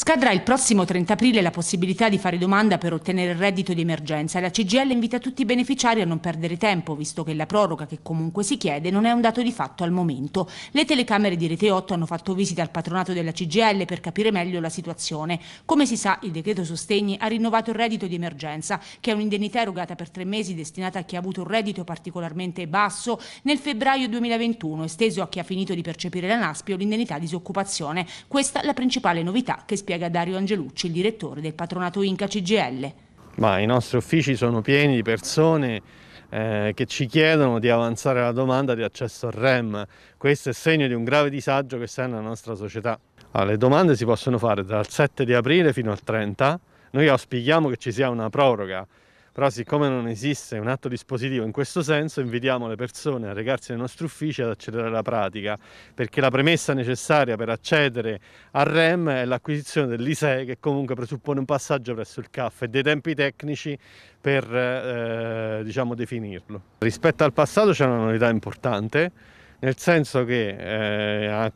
Scadrà il prossimo 30 aprile la possibilità di fare domanda per ottenere il reddito di emergenza e la CGL invita tutti i beneficiari a non perdere tempo, visto che la proroga che comunque si chiede non è un dato di fatto al momento. Le telecamere di Rete 8 hanno fatto visita al patronato della CGL per capire meglio la situazione. Come si sa, il decreto sostegni ha rinnovato il reddito di emergenza, che è un'indennità erogata per tre mesi destinata a chi ha avuto un reddito particolarmente basso nel febbraio 2021, esteso a chi ha finito di percepire la NASPI o l'indennità disoccupazione. Questa è la principale novità che spiega Dario Angelucci, il direttore del patronato Inca CGL. Ma I nostri uffici sono pieni di persone eh, che ci chiedono di avanzare la domanda di accesso al REM. Questo è segno di un grave disagio che sta nella nostra società. Allora, ah, le domande si possono fare dal 7 di aprile fino al 30. Noi auspichiamo che ci sia una proroga però siccome non esiste un atto dispositivo in questo senso, invitiamo le persone a recarsi nei nostri uffici ad accelerare la pratica, perché la premessa necessaria per accedere al REM è l'acquisizione dell'ISEE, che comunque presuppone un passaggio presso il CAF e dei tempi tecnici per eh, diciamo, definirlo. Rispetto al passato c'è una novità importante, nel senso che eh,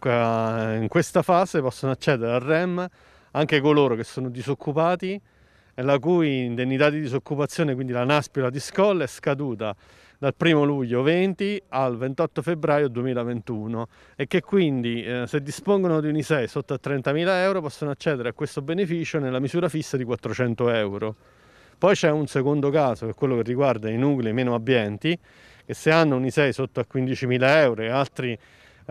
in questa fase possono accedere al REM anche coloro che sono disoccupati, la cui indennità di disoccupazione, quindi la naspira di scolla, è scaduta dal 1 luglio 20 al 28 febbraio 2021 e che quindi eh, se dispongono di un ISEE sotto a 30.000 euro possono accedere a questo beneficio nella misura fissa di 400 euro. Poi c'è un secondo caso, che è quello che riguarda i nuclei meno abbienti, che se hanno un ISEE sotto a 15.000 euro e altri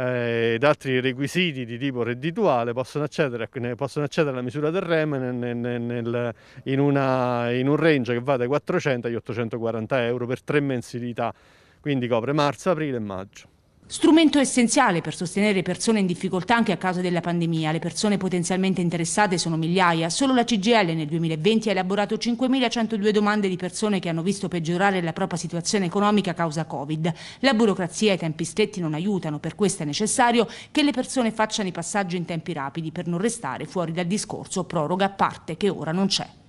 eh, ed altri requisiti di tipo reddituale possono accedere, possono accedere alla misura del REM nel, nel, nel, in, una, in un range che va dai 400 agli 840 euro per tre mensilità, quindi copre marzo, aprile e maggio strumento essenziale per sostenere persone in difficoltà anche a causa della pandemia. Le persone potenzialmente interessate sono migliaia. Solo la CGL nel 2020 ha elaborato 5.102 domande di persone che hanno visto peggiorare la propria situazione economica a causa Covid. La burocrazia e i tempi stretti non aiutano, per questo è necessario che le persone facciano i passaggi in tempi rapidi per non restare fuori dal discorso proroga a parte che ora non c'è.